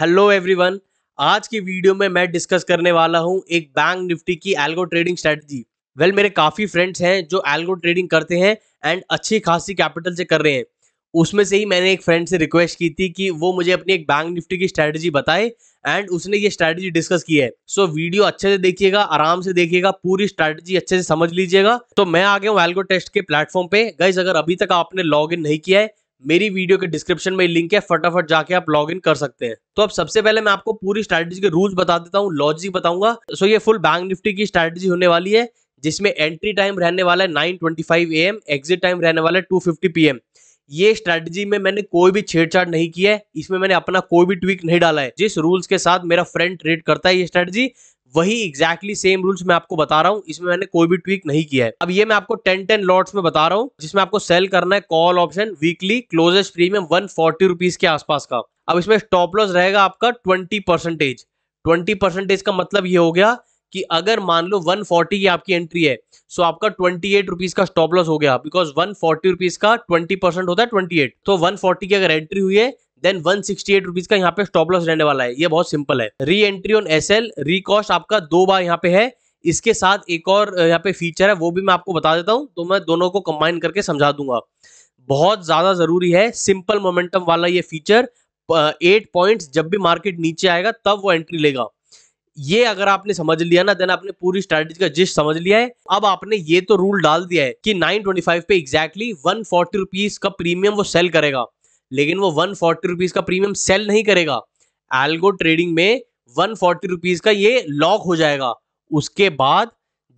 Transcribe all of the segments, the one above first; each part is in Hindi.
हेलो एवरीवन आज की वीडियो में मैं डिस्कस करने वाला हूं एक बैंक निफ्टी की एल्गो ट्रेडिंग स्ट्रेटजी वेल मेरे काफ़ी फ्रेंड्स हैं जो एल्गो ट्रेडिंग करते हैं एंड अच्छी खासी कैपिटल से कर रहे हैं उसमें से ही मैंने एक फ्रेंड से रिक्वेस्ट की थी कि वो मुझे अपनी एक बैंक निफ्टी की स्ट्रैटेजी बताए एंड उसने ये स्ट्रैटेजी डिस्कस की है सो so, वीडियो अच्छे से देखिएगा आराम से देखिएगा पूरी स्ट्रैटेजी अच्छे से समझ लीजिएगा तो मैं आ गया हूँ एल्गो टेस्ट के प्लेटफॉर्म पे गाइज अगर अभी तक आपने लॉग इन नहीं किया है मेरी वीडियो के डिस्क्रिप्शन में लिंक है फटाफट जाके आप लॉग इन कर सकते हैं तो अब सबसे पहले मैं आपको पूरी स्ट्रैटेजी के रूल्स बता देता हूँ लॉजिक बताऊंगा सो ये फुल बैंक निफ्टी की स्ट्रैटेजी होने वाली है जिसमें एंट्री टाइम रहने वाला है nine twenty five A M exit time रहने वाला है टू फिफ्टी पी एम ये स्ट्रैटेजी में मैंने कोई भी छेड़छाड़ नहीं किया है इसमें मैंने अपना कोई भी ट्विक नहीं डाला है जिस रूल्स के साथ मेरा फ्रेंड ट्रेड करता है ये स्ट्रैटेजी वही एग्जैक्टली सेम रूल्स मैं आपको बता रहा हूँ इसमें मैंने कोई भी ट्विक नहीं किया है अब ये मैं आपको टेन टेन लॉट्स में बता रहा हूँ जिसमें आपको सेल करना है call option weekly closest premium one forty rupees के आसपास का अब इसमें स्टॉप लॉस रहेगा आपका ट्वेंटी परसेंटेज ट्वेंटी परसेंटेज का मतलब ये हो गया कि अगर मान लो 140 की आपकी एंट्री है सो आपका 28 रुपीस का स्टॉप लॉस हो गया बिकॉज 140 रुपीस का 20 परसेंट होता है 28 तो 140 की अगर एंट्री हुई है then one sixty eight rupees का यहाँ पे स्टॉप लॉस रहने वाला है ये बहुत सिंपल है re entry on S L recost आपका दो बार यहाँ पे है इसके साथ एक और यहाँ पे फीचर है वो भी मैं आपको बता देता हूँ तो मैं दोनों को कंबाइन करके समझा दूंगा बहुत ज़्यादा ज़रूरी है सिंपल मोमेंटम वाला ये फीचर एट पॉइंट जब भी मार्केट नीचे आएगा तब वो एंट्री लेगा ये अगर आपने समझ लिया ना देन आपने पूरी स्ट्रेटेजी का जिस्ट समझ लिया है अब आपने ये तो रूल डाल दिया है कि 925 पे एग्जैक्टली exactly 140 रुपीज का प्रीमियम वो सेल करेगा लेकिन वो वन फोर्टी रुपीज का प्रीमियम सेल नहीं करेगा एल्गो ट्रेडिंग में वन फोर्टी रुपीज का ये लॉक हो जाएगा उसके बाद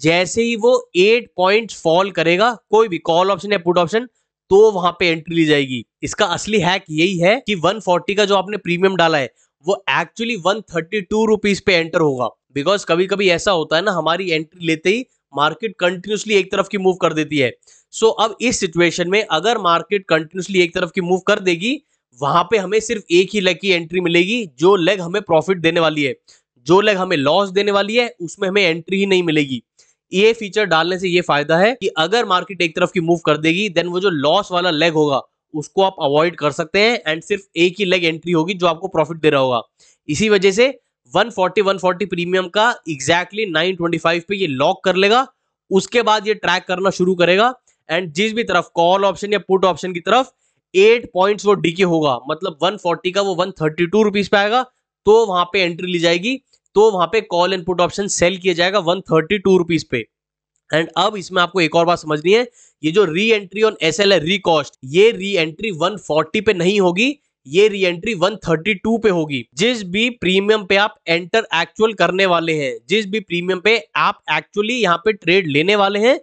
जैसे ही वो एट पॉइंट फॉल करेगा कोई भी कॉल ऑप्शन या पुट ऑप्शन तो वहां पे एंट्री ली जाएगी इसका असली हैक यही है कि 140 का जो आपने प्रीमियम डाला है वो actually one thirty two rupees पे एंटर होगा बिकॉज कभी कभी ऐसा होता है ना हमारी एंट्री लेते ही मार्केट कंटिन्यूसली एक तरफ की मूव कर देती है सो so, अब इस सिचुएशन में अगर मार्केट कंटिन्यूसली एक तरफ की मूव कर देगी वहां पे हमें सिर्फ एक ही लेग की एंट्री मिलेगी जो लेग हमें प्रॉफिट देने वाली है जो लेग हमें लॉस देने वाली है उसमें हमें एंट्री ही नहीं मिलेगी ये फीचर डालने से ये फायदा है कि अगर मार्केट एक तरफ की मूव कर देगी देन वो जो लॉस वाला लेग होगा उसको आप अवॉइड कर सकते हैं एंड सिर्फ एक ही लेग एंट्री होगी जो आपको प्रॉफिट दे रहा होगा इसी वजह से 140 140 प्रीमियम का एग्जैक्टली exactly 925 पे ये लॉक कर लेगा उसके बाद ये ट्रैक करना शुरू करेगा एंड जिस भी तरफ कॉल ऑप्शन या पुट ऑप्शन की तरफ एट पॉइंट वो डीके होगा मतलब 140 का वो 132 थर्टी पे आएगा तो वहां पे एंट्री ली जाएगी तो वहां पे call and put option sell किया जाएगा वन रुपीस पे एंड अब इसमें आपको एक और बात समझनी है ये जो री एंट्री ऑन एस एल है री कॉस्ट ये री एंट्री 140 पे नहीं होगी ये री एंट्री 132 पे होगी जिस भी प्रीमियम पे आप एंटर एक्चुअल करने वाले हैं जिस भी प्रीमियम पे आप एक्चुअली यहाँ पे ट्रेड लेने वाले हैं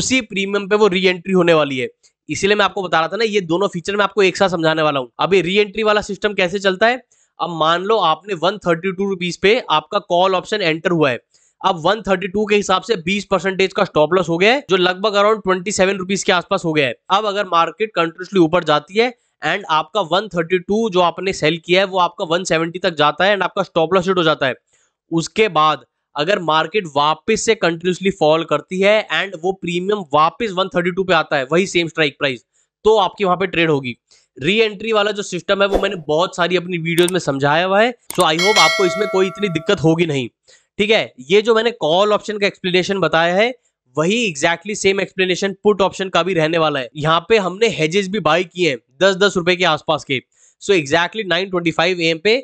उसी प्रीमियम पे वो री एंट्री होने वाली है इसीलिए मैं आपको बता रहा था ना ये दोनों फीचर मैं आपको एक साथ समझाने वाला हूँ अभी री एंट्री वाला सिस्टम कैसे चलता है अब मान लो आपने वन थर्टी टू रुपीज पे आपका कॉल ऑप्शन एंटर हुआ है अब 132 के हिसाब से 20 परसेंटेज का स्टॉप लॉस हो गया है जो लगभग अराउंड 27 सेवन के आसपास हो गया है अब अगर मार्केट कंटिन्यूसली ऊपर जाती है एंड आपका 132 जो आपने सेल किया है वो आपका 170 तक जाता है एंड आपका स्टॉप लॉस हिट हो जाता है उसके बाद अगर मार्केट वापस से कंटिन्यूसली फॉल करती है एंड वो प्रीमियम वापस 132 पे आता है वही सेम स्ट्राइक प्राइस तो आपकी वहां पे ट्रेड होगी री एंट्री वाला जो सिस्टम है वो मैंने बहुत सारी अपनी वीडियोज में समझाया हुआ है सो आई होप आपको इसमें कोई इतनी दिक्कत होगी नहीं ठीक है ये जो मैंने कॉल ऑप्शन का एक्सप्लेनेशन बताया है वही exactly same explanation put option का भी रहने वाला है यहाँ पे हमने हेजेस भी बाई किए हैं दस दस रुपए के आसपास के so exactly nine twenty five AM पे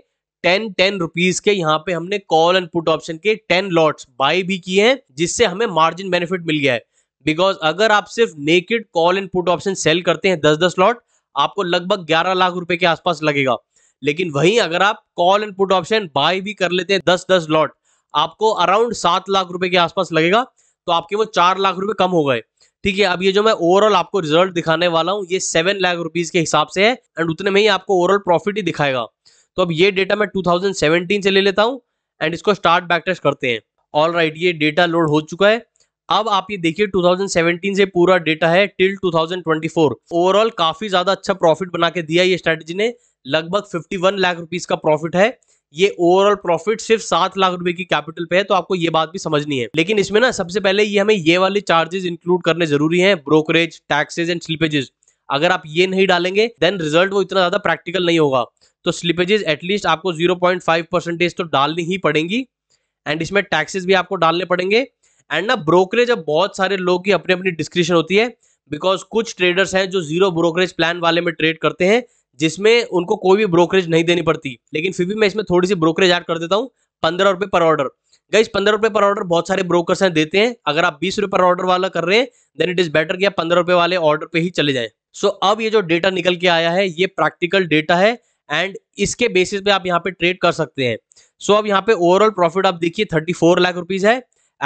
टेन टेन रुपीज के यहाँ पे हमने कॉल एंड पुट ऑप्शन के टेन लॉट्स बाई भी किए हैं जिससे हमें मार्जिन बेनिफिट मिल गया है बिकॉज अगर आप सिर्फ naked call and put option sell करते हैं दस दस लॉट आपको लगभग ग्यारह लाख रुपए के आसपास लगेगा लेकिन वहीं अगर आप call and put option buy भी कर लेते हैं दस दस लॉट आपको अराउंड सात लाख रुपए के आसपास लगेगा तो आपके वो चार लाख रुपए कम हो गए ठीक है अब ये जो मैं ओवरऑल आपको रिजल्ट दिखाने वाला हूँ ये सेवन लाख रुपीज के हिसाब से है एंड उतने में ही आपको ओवरऑल प्रॉफिट ही दिखाएगा तो अब ये डेटा मैं टू से ले लेता हूँ एंड इसको स्टार्ट बैकटेस्ट करते हैं ऑल right, ये डेटा लोड हो चुका है अब आप ये देखिए 2017 से पूरा डेटा है टिल 2024 ओवरऑल काफी ज्यादा अच्छा प्रॉफिट बना के दिया ये स्ट्रेटजी ने लगभग 51 लाख रुपीस का प्रॉफिट है ये ओवरऑल प्रॉफिट सिर्फ सात लाख रुपए की कैपिटल पे है तो आपको ये बात भी समझनी है लेकिन इसमें ना सबसे पहले ये हमें ये वाले चार्जेस इंक्लूड करने जरूरी हैं ब्रोकरेज टैक्सेज एंड स्लिपेजेस अगर आप ये नहीं डालेंगे देन रिजल्ट वो इतना ज्यादा प्रैक्टिकल नहीं होगा तो स्लिपेजेस एटलीस्ट आपको जीरो पॉइंट फाइव परसेंटेज तो डालनी ही पड़ेंगी एंड इसमें टैक्सेस भी आपको डालने पड़ेंगे एंड ना ब्रोकरेज अब बहुत सारे लोग की अपनी अपनी डिस्क्रिप्शन होती है बिकॉज कुछ ट्रेडर्स हैं जो जीरो ब्रोकरेज प्लान वाले में ट्रेड करते हैं जिसमें उनको कोई भी ब्रोकरेज नहीं देनी पड़ती लेकिन फिर भी मैं इसमें थोड़ी सी ब्रोकरेज ऐड कर देता हूँ पंद्रह रुपये पर ऑर्डर गाइज पंद्रह रुपये पर ऑर्डर बहुत सारे ब्रोकर्स हैं देते हैं अगर आप बीस रुपये पर ऑर्डर वाला कर रहे हैं देन इट इज़ बेटर कि आप पंद्रह रुपये वाले ऑर्डर पे ही चले जाए सो so, अब ये जो डेटा निकल के आया है ये प्रैक्टिकल डेटा है एंड इसके बेसिस पे आप यहाँ पे ट्रेड कर सकते हैं सो so, अब यहाँ पे ओवरऑल प्रॉफिट आप देखिए थर्टी फोर लाख रुपीज है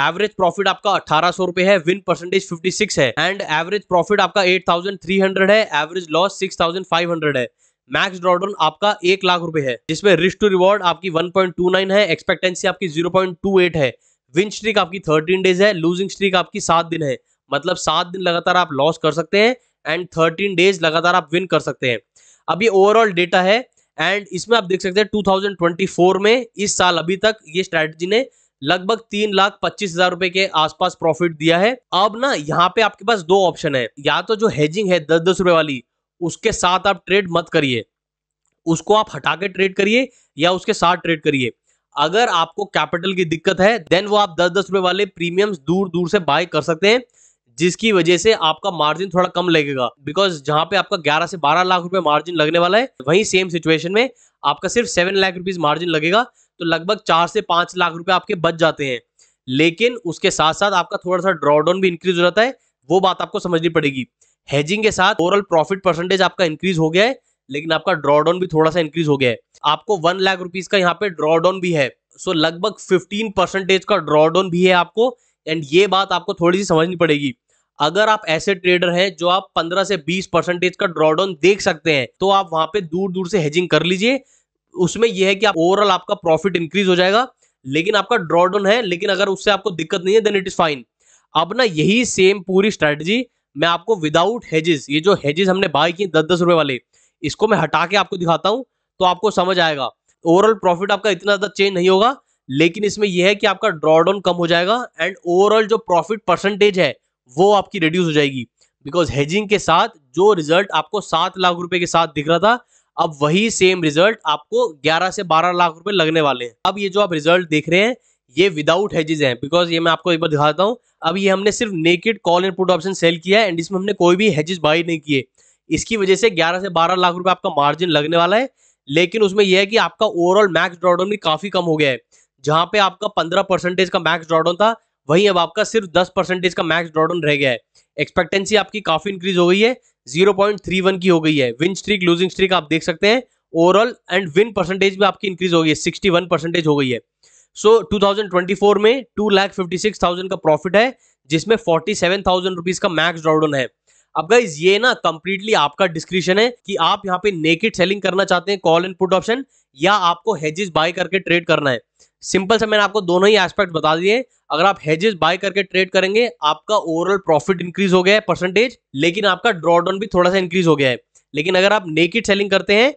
एवरेज प्रॉफिट आपका अठारह सौ रुपए है विन परसेंटेज फिफ्टी सिक्स है एंड एवरेज प्रॉफिट आपका एट थाउजेंड थ्री हंड्रेड है average loss six thousand five hundred है मैक्स ड्रॉडाउन आपका एक लाख रुपए है जिसमें रिस्ट टू रिवॉर्ड आपकी 1.29 है एक्सपेक्टेंसी आपकी 0.28 है विन स्ट्रीक आपकी 13 डेज है लूजिंग स्ट्रीक आपकी सात दिन है मतलब सात दिन लगातार आप लॉस कर सकते हैं एंड थर्टीन डेज लगातार आप विन कर सकते हैं अब ये ओवरऑल डेटा है एंड इसमें आप देख सकते हैं टू में इस साल अभी तक ये स्ट्रैटेजी ने लगभग तीन लाख पच्चीस हजार रुपए के आसपास प्रॉफिट दिया है अब ना यहाँ पे आपके पास दो ऑप्शन है या तो जो हेजिंग है दस दस रुपए वाली उसके साथ आप ट्रेड मत करिए उसको आप हटा के ट्रेड करिए या उसके साथ ट्रेड करिए अगर आपको कैपिटल की दिक्कत है देन वो आप दस दस रुपए वाले प्रीमियम्स दूर दूर से बाय कर सकते हैं जिसकी वजह से आपका मार्जिन थोड़ा कम लगेगा बिकॉज जहां पे आपका 11 से 12 लाख रुपए मार्जिन लगने वाला है वहीं सेम सिचुएशन में आपका सिर्फ 7 लाख रुपीज मार्जिन लगेगा तो लगभग चार से पांच लाख रुपए आपके बच जाते हैं लेकिन उसके साथ साथ आपका थोड़ा सा ड्रॉडाउन भी इंक्रीज हो जाता है वो बात आपको समझनी पड़ेगी हेजिंग के साथ ओवरऑल प्रॉफिट परसेंटेज आपका इंक्रीज हो गया है लेकिन आपका ड्रॉडाउन भी थोड़ा सा इंक्रीज हो गया है आपको वन लाख रुपीज का यहाँ पे ड्रॉडाउन भी है सो so, लगभग फिफ्टीन परसेंटेज का ड्रॉडाउन भी है आपको एंड ये बात आपको थोड़ी सी समझनी पड़ेगी अगर आप ऐसे ट्रेडर हैं जो आप 15 से 20 परसेंटेज का ड्रॉडाउन देख सकते हैं तो आप वहां पे दूर दूर से हेजिंग कर लीजिए उसमें यह है कि आप ओवरऑल आपका प्रॉफिट इंक्रीज हो जाएगा लेकिन आपका ड्रॉडाउन है लेकिन अगर उससे आपको दिक्कत नहीं है देन इट इज फाइन अब ना यही सेम पूरी स्ट्रेटजी मैं आपको विदाउट हेजेस ये जो हेजेस हमने बाय किए दस दस रुपए वाले इसको मैं हटा के आपको दिखाता हूँ तो आपको समझ आएगा ओवरऑल प्रॉफिट आपका इतना ज्यादा चेंज नहीं होगा लेकिन इसमें यह है कि आपका ड्रॉडाउन कम हो जाएगा एंड ओवरऑल जो प्रॉफिट परसेंटेज है वो आपकी रिड्यूस हो जाएगी बिकॉज हेजिंग के साथ जो रिजल्ट आपको सात लाख रुपए के साथ दिख रहा था अब वही सेम रिजल्ट आपको ग्यारह से बारह लाख रुपए लगने वाले हैं अब ये जो आप रिजल्ट देख रहे हैं ये विदाउट हेजेस हैं बिकॉज ये मैं आपको एक बार दिखाता हूँ अब ये हमने सिर्फ naked call and put option sell किया है एंड इसमें हमने कोई भी हेजेस बाई नहीं किए इसकी वजह से 11 से 12 लाख रुपए आपका मार्जिन लगने वाला है लेकिन उसमें यह है कि आपका ओवरऑल मैक्स ड्रॉडाउन भी काफी कम हो गया है जहां पे आपका 15 परसेंटेज का मैक्स ड्रॉडाउन था वहीं अब आपका सिर्फ 10 परसेंटेज का मैक्स ड्रॉडाउन रह गया है एक्सपेक्टेंसी आपकी काफी इंक्रीज हो गई है वन की हो गई है विन स्ट्रीक लूजिंग स्ट्रीक आप देख सकते हैं ओवरऑल एंड विन परसेंटेज भी आपकी इंक्रीज हो गई है सिक्सटी परसेंटेज हो गई है सो so, 2024 में two lakh fifty six thousand का प्रॉफिट है जिसमें फोर्टी सेवन थाउजेंड रुपीज का मैक्स ड्रॉडाउन है अब गाइज ये ना कंप्लीटली आपका डिस्क्रिप्शन है कि आप यहाँ पे नेकेड सेलिंग करना चाहते हैं कॉल एंड पुट ऑप्शन या आपको हेजेस बाय करके ट्रेड करना है सिंपल से मैंने आपको दोनों ही एस्पेक्ट बता दिए अगर आप हेजेस बाय करके ट्रेड करेंगे आपका ओवरऑल प्रॉफिट इंक्रीज हो गया है परसेंटेज लेकिन आपका ड्रॉडाउन भी थोड़ा सा इंक्रीज हो गया है लेकिन अगर आप नेकेड सेलिंग करते हैं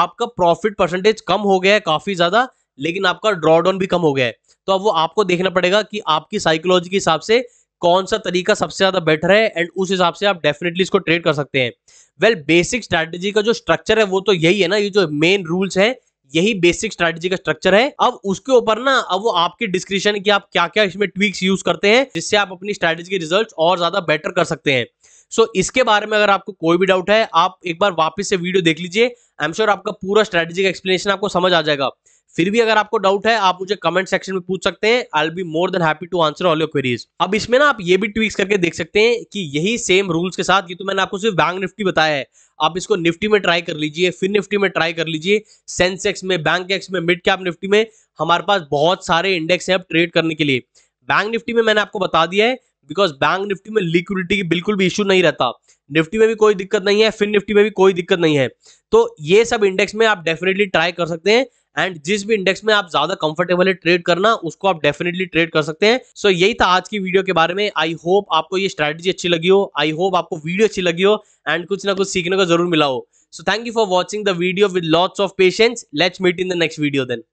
आपका प्रॉफिट परसेंटेज कम हो गया है काफी ज्यादा लेकिन आपका ड्रॉडाउन भी कम हो गया है तो अब वो आपको देखना पड़ेगा कि आपकी साइकोलॉजी के हिसाब से कौन सा तरीका सबसे ज़्यादा बेटर है एंड उस हिसाब से आप डेफिनेटली इसको ट्रेड कर सकते हैं वेल बेसिक स्ट्रैटेजी का जो स्ट्रक्चर है वो तो यही है ना ये जो मेन रूल्स है यही बेसिक स्ट्रैटेजी का स्ट्रक्चर है अब उसके ऊपर ना अब वो आपके डिस्क्रिप्शन की आप क्या क्या इसमें ट्वीक्स यूज करते हैं जिससे आप अपनी स्ट्रैटेजी के रिजल्ट और ज्यादा बेटर कर सकते हैं सो so, इसके बारे में अगर आपको कोई भी डाउट है आप एक बार वापस से वीडियो देख लीजिए आई एम श्योर आपका पूरा स्ट्रैटेजी का एक्सप्लेनेशन आपको समझ आ जाएगा फिर भी अगर आपको डाउट है आप मुझे कमेंट सेक्शन में पूछ सकते हैं I be more than happy to answer all your queries अब इसमें ना आप ये भी ट्विक्स करके देख सकते हैं कि यही सेम रूल्स के साथ ये तो मैंने आपको सिर्फ बैंक निफ्टी बताया है आप इसको निफ्टी में ट्राई कर लीजिए फिर निफ्टी में ट्राई कर लीजिए सेंसेक्स में बैंक एक्स में मिड कैप निफ्टी में हमारे पास बहुत सारे इंडेक्स हैं अब ट्रेड करने के लिए बैंक निफ्टी में मैंने आपको बता दिया है बिकॉज बैंक निफ्टी में लिक्विडिटी की बिल्कुल भी इशू नहीं रहता निफ्टी में भी कोई दिक्कत नहीं है फिर निफ्टी में भी कोई दिक्कत नहीं है तो ये सब इंडेक्स में आप डेफिनेटली ट्राई कर सकते हैं एंड जिस भी इंडेक्स में आप ज्यादा कंफर्टेबल है ट्रेड करना उसको आप डेफिनेटली ट्रेड कर सकते हैं सो so, यही था आज की वीडियो के बारे में आई होप आपको ये स्ट्रेटेजी अच्छी लगी हो आई होप आपको वीडियो अच्छी लगी हो एंड कुछ ना कुछ सीखने को जरूर मिला हो so thank you for watching the video with lots of patience let's meet in the next video then